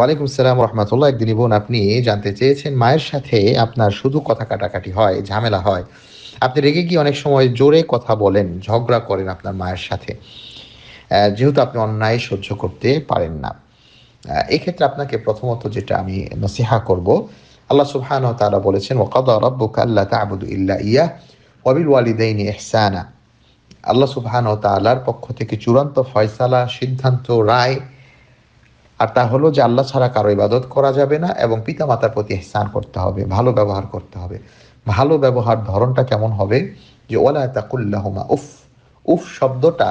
ওয়ালাইকুম সালাম রহমতুল্লাহ একদিনই বোন আপনি জানতে চেয়েছেন মায়ের সাথে আপনার শুধু কথা কাটাকাটি হয় ঝামেলা হয় আপনি রেগে গিয়ে অনেক সময় জোরে কথা বলেন ঝগড়া করেন আপনার মায়ের সাথে যেহেতু আপনি অন্যায় সহ্য করতে পারেন না এক্ষেত্রে আপনাকে প্রথমত যেটা আমি নসিহা করব আল্লাহ সুবহান তারা বলেছেন ওকাদা রব্বুক আল্লাহ তাবুদ ইল্লা ইয়া ওয়াবিল ওয়ালিদাইনি ইহসানা আল্লাহ সুবহান ও তালার পক্ষ থেকে চূড়ান্ত ফয়সালা সিদ্ধান্ত রায় আর তা হলো যে আল্লাহ ছাড়া কারো ইবাদত করা যাবে না এবং পিতামাতার প্রতি স্নান করতে হবে ভালো ব্যবহার করতে হবে ভালো ব্যবহার ধরনটা কেমন হবে যে ওলায়তাকুল্লাহমা তাকুল্লাহমা উফ উফ শব্দটা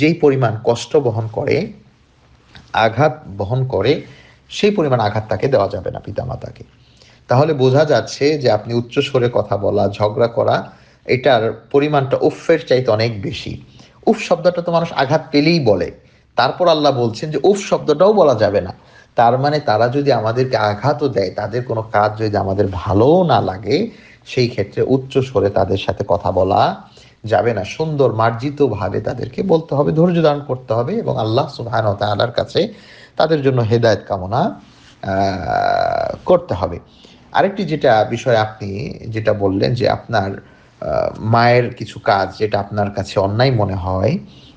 যেই পরিমাণ কষ্ট বহন করে আঘাত বহন করে সেই পরিমাণ আঘাত তাকে দেওয়া যাবে না পিতামাতাকে তাহলে বোঝা যাচ্ছে যে আপনি উচ্চ স্বরে কথা বলা ঝগড়া করা এটার পরিমাণটা উফের চাইতে অনেক বেশি উফ শব্দটা তো মানুষ আঘাত পেলেই বলে তারপর আল্লাহ বলছেন যে উফ শব্দটাও বলা যাবে না তার মানে তারা যদি আমাদেরকে আঘাতও দেয় তাদের কোনো কাজ যদি আমাদের ভালোও না লাগে সেই ক্ষেত্রে উচ্চ স্বরে তাদের সাথে কথা বলা যাবে না সুন্দর মার্জিত ভাবে তাদেরকে বলতে হবে ধৈর্য ধারণ করতে হবে এবং আল্লাহ সুহান তালার কাছে তাদের জন্য হেদায়ত কামনা করতে হবে আরেকটি যেটা বিষয় আপনি যেটা বললেন যে আপনার মায়ের কিছু কাজ যেটা আপনার কাছে অন্যায় মনে হয়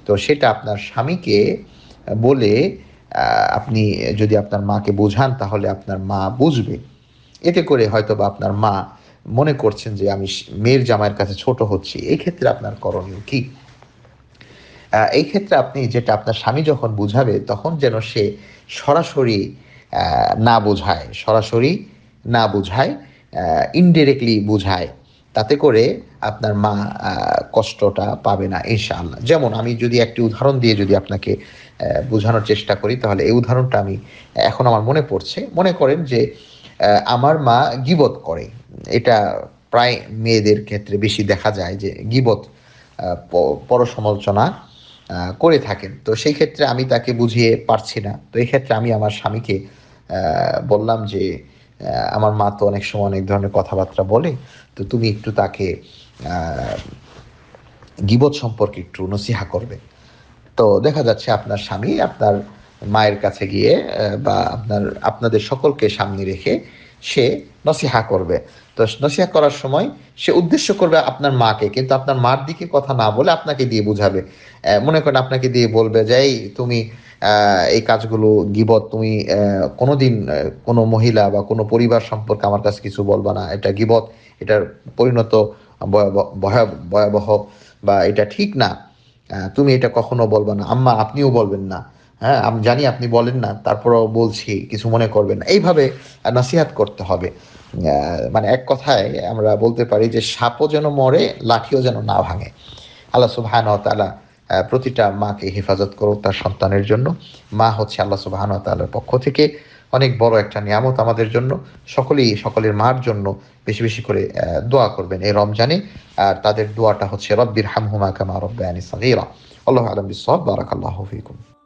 তো সেটা আপনার স্বামীকে বলে আপনি যদি আপনার মাকে বোঝান তাহলে আপনার মা বুঝবে এতে করে হয়তো বা আপনার মা মনে করছেন যে আমি মেয়ের জামাইয়ের কাছে ছোট হচ্ছি এই ক্ষেত্রে আপনার করণীয় কি এই ক্ষেত্রে আপনি যেটা আপনার স্বামী যখন বুঝাবে তখন যেন সে সরাসরি না বোঝায় সরাসরি না বোঝায় ইনডিরেক্টলি বোঝায় তাতে করে আপনার মা কষ্টটা পাবে না ইনশাআল্লাহ যেমন আমি যদি একটি উদাহরণ দিয়ে যদি আপনাকে বোঝানোর চেষ্টা করি তাহলে এই উদাহরণটা আমি এখন আমার মনে পড়ছে মনে করেন যে আমার মা গিবত করে এটা প্রায় মেয়েদের ক্ষেত্রে বেশি দেখা যায় যে গিবত পরসমালোচনা করে থাকেন তো সেই ক্ষেত্রে আমি তাকে বুঝিয়ে পারছি না তো এই ক্ষেত্রে আমি আমার স্বামীকে বললাম যে আমার মা তো অনেক সময় অনেক ধরনের কথাবার্তা বলে তো তুমি একটু তাকে গিবত সম্পর্কে একটু নসিহা করবে তো দেখা যাচ্ছে আপনার স্বামী আপনার মায়ের কাছে গিয়ে বা আপনার আপনাদের সকলকে সামনে রেখে সে নসিহা করবে তো নসিহা করার সময় সে উদ্দেশ্য করবে আপনার মাকে কিন্তু আপনার মার দিকে কথা না বলে আপনাকে দিয়ে বুঝাবে মনে করেন আপনাকে দিয়ে বলবে যে এই তুমি এই কাজগুলো গিবত তুমি কোনোদিন কোনো মহিলা বা কোনো পরিবার সম্পর্কে আমার কাছে কিছু বলবা না এটা গিবত এটার পরিণত ভয়াবহ বা এটা ঠিক না তুমি এটা কখনো বলবা না আম্মা আপনিও বলবেন না হ্যাঁ আমি জানি আপনি বলেন না তারপরও বলছি কিছু মনে করবেন না এইভাবে নাসিহাত করতে হবে মানে এক কথায় আমরা বলতে পারি যে সাপও যেন মরে লাঠিও যেন না ভাঙে আল্লাহ সুবহান প্রতিটা মাকে হেফাজত করো তার সন্তানের জন্য মা হচ্ছে আল্লাহ সুবহান তালার পক্ষ থেকে অনেক বড় একটা নিয়ামত আমাদের জন্য সকলেই সকলের মার জন্য বেশি বেশি করে দোয়া করবেন এই রমজানে আর তাদের দোয়াটা হচ্ছে রব্বির হামহুমা কামা রব্বায়ানি সাগীরা আল্লাহ আলম বারাক আল্লাহ হাফিকুম